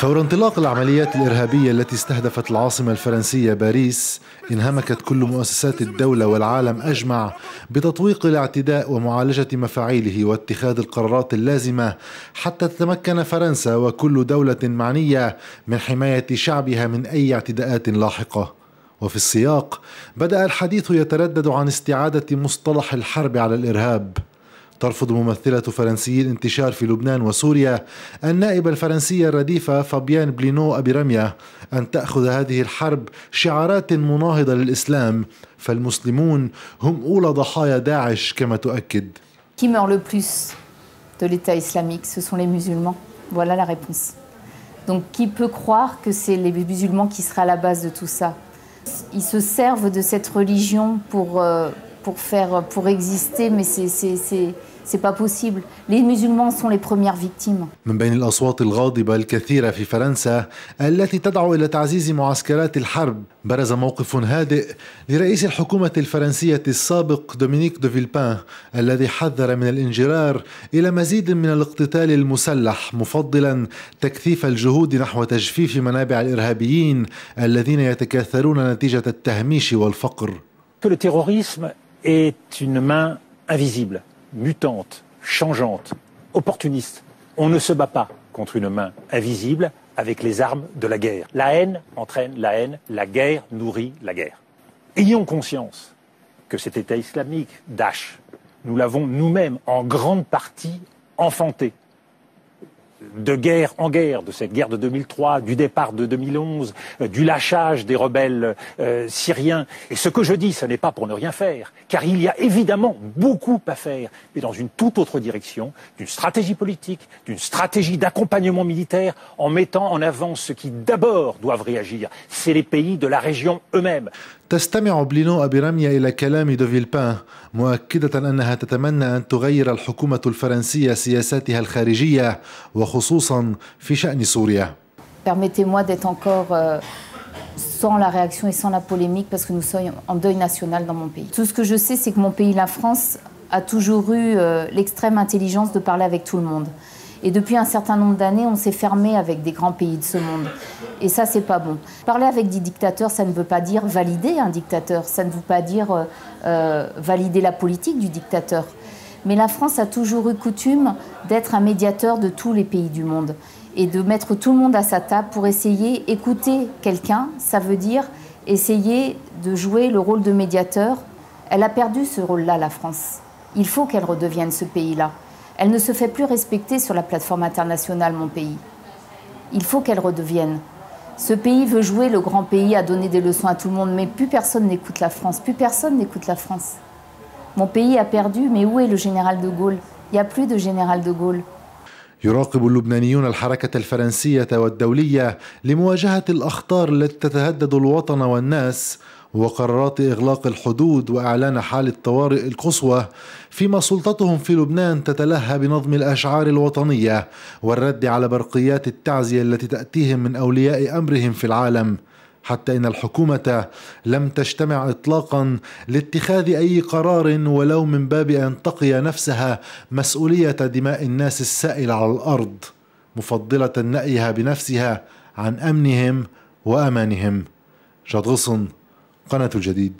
فور انطلاق العمليات الإرهابية التي استهدفت العاصمة الفرنسية باريس انهمكت كل مؤسسات الدولة والعالم أجمع بتطويق الاعتداء ومعالجة مفاعيله واتخاذ القرارات اللازمة حتى تتمكن فرنسا وكل دولة معنية من حماية شعبها من أي اعتداءات لاحقة وفي السياق بدأ الحديث يتردد عن استعادة مصطلح الحرب على الإرهاب ترفض ممثلة فرنسي الانتشار في لبنان وسوريا النائبة الفرنسية الرديفة فابيان بلينو أبي رمية أن تأخذ هذه الحرب شعارات مناهضة للإسلام فالمسلمون هم أولى ضحايا داعش كما تؤكد Qui meurt le plus de l'État islamique, ce sont les musulmans. Voilà la réponse. Donc qui peut croire que c'est les musulmans qui sera à la base de tout ça Ils se servent de cette religion pour, euh, pour, faire, pour exister, mais c'est... C'est pas possible. Les musulmans sont les premières victimes. من بين الأصوات الغاضبة الكثيرة في فرنسا التي تدعو إلى تعزيز معسكرات الحرب برز موقف هادئ لرئيس الحكومة الفرنسية السابق دومينيك دو فيلبان الذي حذر من الانجرار إلى مزيد من الاقتتال المسلح مفضلا تكثيف الجهود نحو تجفيف منابع الإرهابيين الذين يتكاثرون نتيجة التهميش والفقر. Que le terrorisme est une main invisible. mutante, changeante, opportuniste. On ne se bat pas contre une main invisible avec les armes de la guerre. La haine entraîne la haine, la guerre nourrit la guerre. Ayons conscience que cet État islamique, Daesh, nous l'avons nous-mêmes en grande partie enfanté de guerre en guerre, de cette guerre de 2003, du départ de 2011, euh, du lâchage des rebelles euh, syriens. Et ce que je dis, ce n'est pas pour ne rien faire, car il y a évidemment beaucoup à faire, mais dans une toute autre direction, d'une stratégie politique, d'une stratégie d'accompagnement militaire, en mettant en avant ce qui d'abord doivent réagir, c'est les pays de la région eux-mêmes. Permettez-moi d'être encore euh, sans la réaction et sans la polémique parce que nous sommes en deuil national dans mon pays. Tout ce que je sais, c'est que mon pays, la France, a toujours eu euh, l'extrême intelligence de parler avec tout le monde. Et depuis un certain nombre d'années, on s'est fermé avec des grands pays de ce monde. Et ça, c'est pas bon. Parler avec des dictateurs, ça ne veut pas dire valider un dictateur. Ça ne veut pas dire euh, valider la politique du dictateur. Mais la France a toujours eu coutume d'être un médiateur de tous les pays du monde et de mettre tout le monde à sa table pour essayer, écouter quelqu'un, ça veut dire essayer de jouer le rôle de médiateur. Elle a perdu ce rôle-là, la France. Il faut qu'elle redevienne ce pays-là. Elle ne se fait plus respecter sur la plateforme internationale, mon pays. Il faut qu'elle redevienne. Ce pays veut jouer le grand pays, à donner des leçons à tout le monde, mais plus personne n'écoute la France, plus personne n'écoute la France. Mon pays a perdu, mais où est le général de Gaulle Il n'y a plus de général de Gaulle. يراقب اللبنانيون الحركة الفرنسية والدولية لمواجهة الأخطار التي تتهدد الوطن والناس وقرارات إغلاق الحدود وإعلان حالة طوارئ القصوى فيما سلطتهم في لبنان تتلهى بنظم الأشعار الوطنية والرد على برقيات التعزية التي تأتيهم من أولياء أمرهم في العالم حتى ان الحكومه لم تجتمع اطلاقا لاتخاذ اي قرار ولو من باب ان تقي نفسها مسؤوليه دماء الناس السائله على الارض مفضله نأيها بنفسها عن امنهم وامانهم جاد غصن قناه الجديد